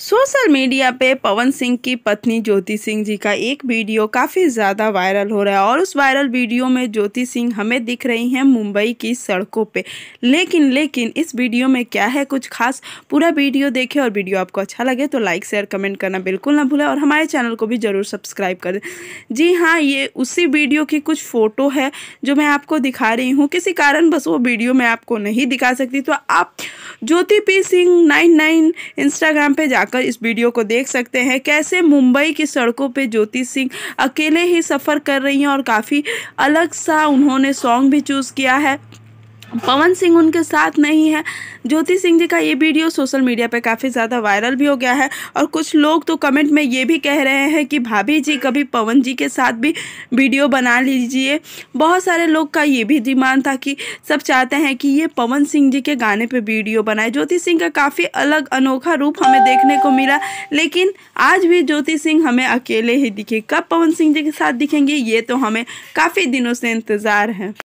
social media पे पवन सिंह की पत्नी ज्योति सिंह जी का एक वीडियो काफ़ी ज़्यादा वायरल हो रहा है और उस वायरल वीडियो में ज्योति सिंह हमें दिख रही हैं मुंबई की सड़कों पे लेकिन लेकिन इस वीडियो में क्या है कुछ खास पूरा वीडियो देखें और वीडियो आपको अच्छा लगे तो लाइक शेयर कमेंट करना बिल्कुल ना भूलें और हमारे चैनल को भी ज़रूर सब्सक्राइब कर दें जी हाँ ये उसी वीडियो की कुछ फ़ोटो है जो मैं आपको दिखा रही हूँ किसी कारण बस वो वीडियो मैं आपको नहीं दिखा सकती तो आप Jyoti P Singh nine nine Instagram पर जा जाकर इस वीडियो को देख सकते हैं कैसे मुंबई की सड़कों पे ज्योति सिंह अकेले ही सफ़र कर रही हैं और काफ़ी अलग सा उन्होंने सॉन्ग भी चूज़ किया है पवन सिंह उनके साथ नहीं है ज्योति सिंह जी का ये वीडियो सोशल मीडिया पे काफ़ी ज़्यादा वायरल भी हो गया है और कुछ लोग तो कमेंट में ये भी कह रहे हैं कि भाभी जी कभी पवन जी के साथ भी वीडियो बना लीजिए बहुत सारे लोग का ये भी डिमांड था कि सब चाहते हैं कि ये पवन सिंह जी के गाने पर वीडियो बनाए ज्योति सिंह का काफ़ी अलग अनोखा रूप हमें देखने को मिला लेकिन आज भी ज्योति सिंह हमें अकेले ही दिखे कब पवन सिंह जी के साथ दिखेंगे ये तो हमें काफ़ी दिनों से इंतज़ार है